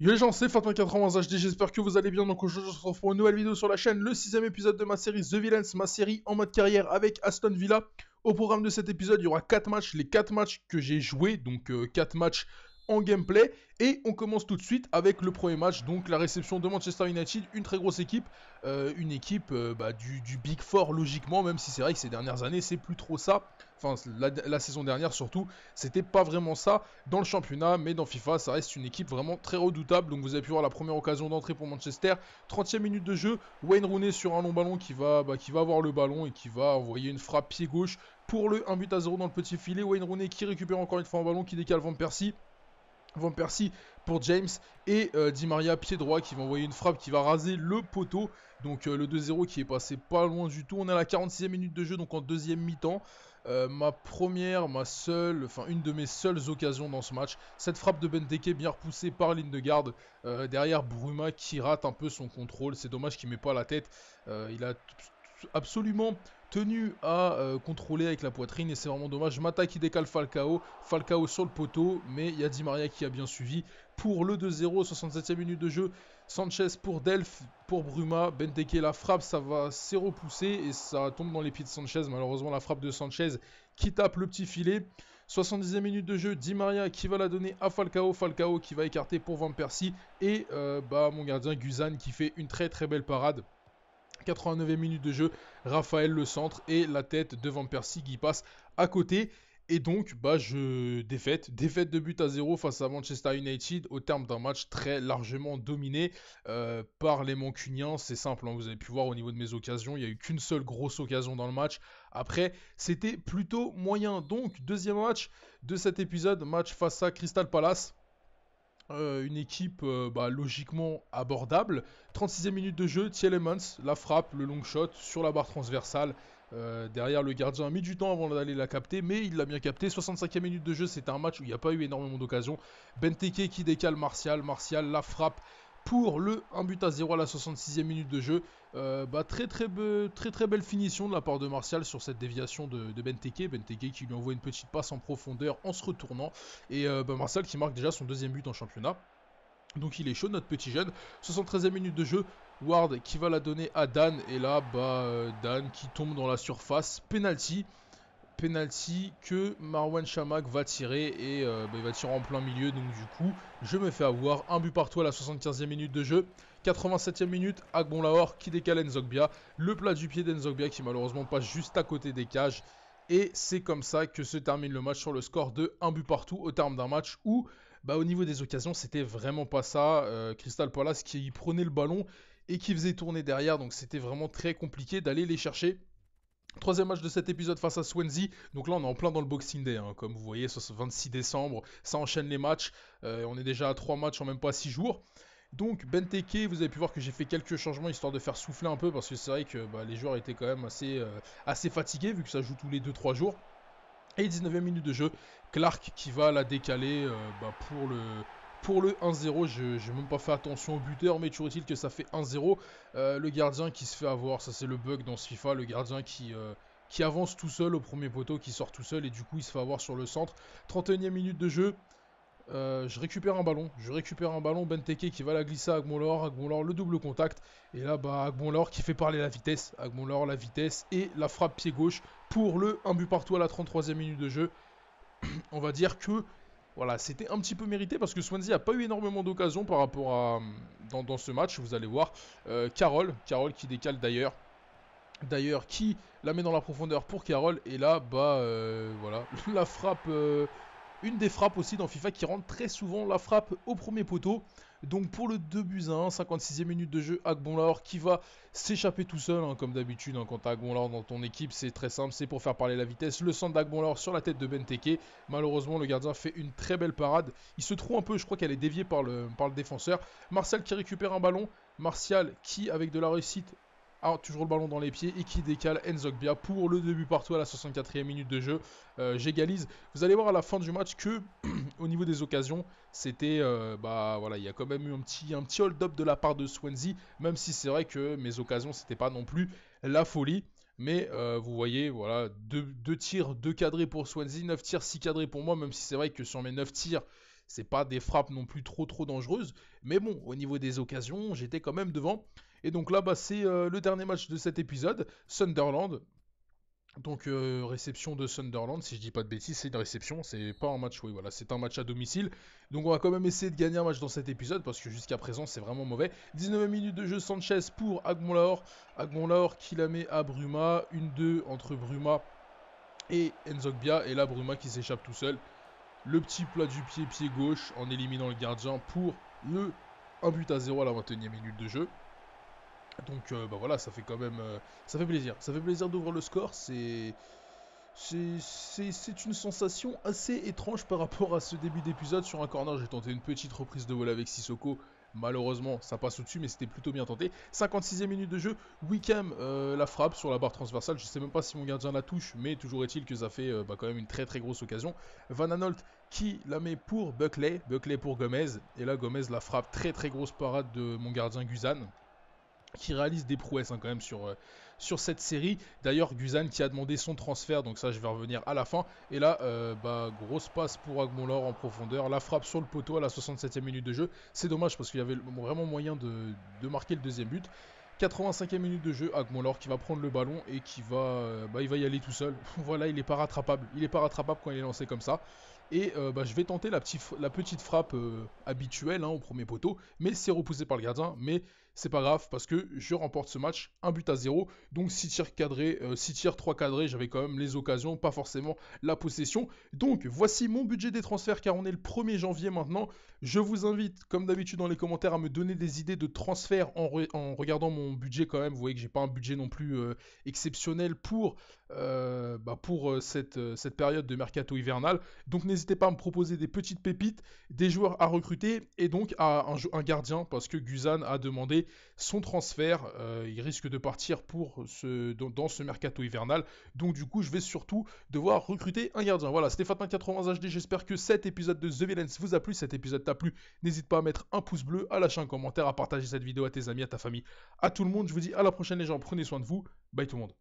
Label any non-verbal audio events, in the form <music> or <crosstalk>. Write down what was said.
Yo les gens, c'est Fatman 91 HD, j'espère que vous allez bien. Donc aujourd'hui, je se retrouve pour une nouvelle vidéo sur la chaîne, le sixième épisode de ma série The Villains, ma série en mode carrière avec Aston Villa. Au programme de cet épisode, il y aura 4 matchs, les 4 matchs que j'ai joués, donc euh, quatre 4 matchs en gameplay. Et on commence tout de suite avec le premier match, donc la réception de Manchester United, une très grosse équipe, euh, une équipe euh, bah, du, du, Big Four logiquement, même si c'est vrai que ces dernières années, c'est plus trop ça enfin la, saison dernière surtout, c'était pas vraiment ça dans le championnat, mais dans FIFA, ça reste une équipe vraiment très redoutable. Donc vous avez pu voir la première occasion d'entrée pour Manchester. 30e minute de jeu, Wayne Rooney sur un long ballon qui va, bah, qui va avoir le ballon et qui va envoyer une frappe pied gauche pour le 1 but à 0 dans le petit filet. Wayne Rooney qui récupère encore une fois un ballon qui décale Van Persie. Van pour James et euh, Di Maria pied droit qui va envoyer une frappe qui va raser le poteau. Donc euh, le 2-0 qui est passé pas loin du tout. On est à la 46e minute de jeu, donc en deuxième mi-temps. Euh, ma première, ma seule, enfin une de mes seules occasions dans ce match. Cette frappe de Benteke bien repoussée par garde derrière Bruma qui rate un peu son contrôle. C'est dommage qu'il ne met pas la tête. il a absolument tenu à euh, contrôler avec la poitrine et c'est vraiment dommage. Mata qui décale Falcao, Falcao sur le poteau, mais il y a Di Maria qui a bien suivi pour le 2-0, 67e minute de jeu. Sanchez pour Delph, pour Bruma, Benteke la frappe, ça va s'est et ça tombe dans les pieds de Sanchez. Malheureusement la frappe de Sanchez qui tape le petit filet. 70e minute de jeu, Di Maria qui va la donner à Falcao, Falcao qui va écarter pour Van Persie et euh, bah, mon gardien Guzan qui fait une très très belle parade. 89e minute de jeu, Raphaël le centre et la tête de Van qui passe à côté. Et donc, bah, je défaite, défaite de but à zéro face à Manchester United au terme d'un match très largement dominé euh, par les Mancuniens. C'est simple, hein, vous avez pu voir au niveau de mes occasions, il n'y a eu qu'une seule grosse occasion dans le match. Après, c'était plutôt moyen. Donc, deuxième match de cet épisode, match face à Crystal Palace. Euh, une équipe euh, bah, logiquement abordable. 36e minute de jeu, Tielemans, la frappe, le long shot sur la barre transversale. Euh, derrière le gardien a mis du temps avant d'aller la capter, mais il l'a bien capté. 65e minute de jeu, c'était un match où il n'y a pas eu énormément d'occasions. Benteke qui décale Martial, Martial la frappe pour le 1 but à 0 à la 66e minute de jeu. Euh, bah, très, très, très belle finition de la part de Martial sur cette déviation de, Benteke. Benteke qui lui envoie une petite passe en profondeur en se retournant. Et euh, bah, Martial qui marque déjà son deuxième but en championnat. Donc il est chaud notre petit jeune. 73e minute de jeu. Ward qui va la donner à Dan. Et là, bah, euh, Dan qui tombe dans la surface. Penalty penalty que Marwan Chamak va tirer et euh, bah, il va tirer en plein milieu. Donc du coup, je me fais avoir un but partout à la 75e minute de jeu. 87e minute, Agbon Lahore qui décale Nzogbia. Le plat du pied d'Enzogbia qui malheureusement passe juste à côté des cages. Et c'est comme ça que se termine le match sur le score de un but partout au terme d'un match où, bah, au niveau des occasions, c'était vraiment pas ça. Euh, Crystal Palace qui prenait le ballon et qui faisait tourner derrière, donc c'était vraiment très compliqué d'aller les chercher. Troisième match de cet épisode face à Swansea. Donc là, on est en plein dans le Boxing Day. Hein. Comme vous voyez, ce 26 décembre, ça enchaîne les matchs. Euh, on est déjà à trois matchs en même pas six jours. Donc Benteke, vous avez pu voir que j'ai fait quelques changements histoire de faire souffler un peu parce que c'est vrai que bah, les joueurs étaient quand même euh, assez, fatigués vu que ça joue tous les 2-3 jours. Et 19e minute de jeu, Clark qui va la décaler euh, bah, pour le, pour le 1-0. Je n'ai même pas fait attention au buteur, mais toujours est-il que ça fait 1-0. Euh, le gardien qui se fait avoir, ça c'est le bug dans ce FIFA, le gardien qui... Euh, qui avance tout seul au premier poteau, qui sort tout seul et du coup il se fait avoir sur le centre. 31e minute de jeu, euh, je récupère un ballon, je récupère un ballon, Benteke qui va la glisser à Agmonlor, Agmonlor le double contact, et là bah Agmonlor qui fait parler la vitesse, Agmonlor la vitesse et la frappe pied gauche pour le 1 but partout à la 33e minute de jeu. <clears throat> On va dire que voilà, c'était un petit peu mérité parce que Swansea n'a pas eu énormément d'occasions par rapport à euh, dans, ce match, vous allez voir. Carole, euh, Carole qui décale d'ailleurs. D'ailleurs, qui la met dans la profondeur pour Carole. Et là, bah euh, voilà, <laughs> la frappe. une des frappes aussi dans FIFA qui rentre très souvent la frappe au premier poteau. Donc pour le 2 buts 1, 56e minute de jeu, Agbonlaor qui va s'échapper tout seul, hein, comme d'habitude. Hein, quand t'as dans ton équipe, c'est très simple, c'est pour faire parler la vitesse. Le centre d'Agbonlaor sur la tête de Benteke. Malheureusement, le gardien fait une très belle parade. Il se trouve un peu, je crois qu'elle est déviée par le, par le défenseur. Martial qui récupère un ballon. Martial qui, avec de la réussite, alors, ah, toujours le ballon dans les pieds et qui décale Enzogbia pour le début partout à la 64e minute de jeu. Euh, j'égalise. Vous allez voir à la fin du match que, <clears throat> au niveau des occasions, c'était. Euh, bah voilà, il y a quand même eu un petit, un hold-up de la part de Swansea, même si c'est vrai que mes occasions, c'était pas non plus la folie. Mais euh, vous voyez, voilà, 2 deux, tirs, 2 cadrés pour Swansea, 9 tirs, 6 cadrés pour moi, même si c'est vrai que sur mes 9 tirs, c'est pas des frappes non plus trop trop dangereuses. Mais bon, au niveau des occasions, j'étais quand même devant. Et donc là, bah, c'est euh, le dernier match de cet épisode, Sunderland. Donc euh, réception de Sunderland, si je dis pas de bêtises, c'est une réception, c'est pas un match, oui voilà, c'est un match à domicile. Donc on va quand même essayer de gagner un match dans cet épisode parce que jusqu'à présent c'est vraiment mauvais. 19 minutes de jeu Sanchez pour Agmon Lahore. qui la met à Bruma, une 2 entre Bruma et Enzogbia et là Bruma qui s'échappe tout seul le petit plat du pied, pied gauche, en éliminant le gardien pour le 1 but à 0 à la 21e minute de jeu. Donc euh, bah voilà, ça fait quand même... Euh, ça fait plaisir. Ça fait plaisir d'ouvrir le score. C'est... C'est une sensation assez étrange par rapport à ce début d'épisode. Sur un corner, j'ai tenté une petite reprise de vol avec Sissoko Malheureusement, ça passe au-dessus, mais c'était plutôt bien tenté. 56e minute de jeu, Wickham euh, la frappe sur la barre transversale. Je ne sais même pas si mon gardien la touche, mais toujours est-il que ça fait euh, bah, quand même une très très grosse occasion. Van Anolt qui la met pour Buckley, Buckley pour Gomez. Et là, Gomez la frappe, très très grosse parade de mon gardien Guzan qui réalise des prouesses hein, quand même sur, euh, sur cette série. D'ailleurs, Guzan qui a demandé son transfert, donc ça je vais revenir à la fin. Et là, euh, bah, grosse passe pour Agmolor en profondeur. La frappe sur le poteau à la 67e minute de jeu. C'est dommage parce qu'il y avait vraiment moyen de, marquer le deuxième but. 85e minute de jeu, Agmolor qui va prendre le ballon et qui va, euh, bah, il va y aller tout seul. voilà, il est pas rattrapable. Il est pas rattrapable quand il est lancé comme ça. Et euh, bah, je vais tenter la, petite, la petite frappe habituelle hein, au premier poteau, mais c'est repoussé par le gardien. Mais c'est pas grave parce que je remporte ce match un but à 0, Donc 6 tirs cadrés, 6 euh, tirs 3 cadrés, j'avais quand même les occasions, pas forcément la possession. Donc voici mon budget des transferts car on est le 1er janvier maintenant. Je vous invite comme d'habitude dans les commentaires à me donner des idées de transferts en, regardant mon budget quand même. Vous voyez que j'ai pas un budget non plus euh, exceptionnel pour euh, bah, pour euh, euh, cette, période de mercato hivernal. Donc n'hésitez pas à me proposer des petites pépites, des joueurs à recruter et donc à un, gardien parce que Guzan a demandé son transfert. il risque de partir pour dans, ce mercato hivernal. Donc du coup, je vais surtout devoir recruter un gardien. Voilà, c'était Fatman80HD. J'espère que cet épisode de The Villains vous a plu. Cet épisode t'a plu. N'hésite pas à mettre un pouce bleu, à lâcher un commentaire, à partager cette vidéo à tes amis, à ta famille, à tout le monde. Je vous dis à la prochaine les gens. Prenez soin de vous. Bye tout le monde.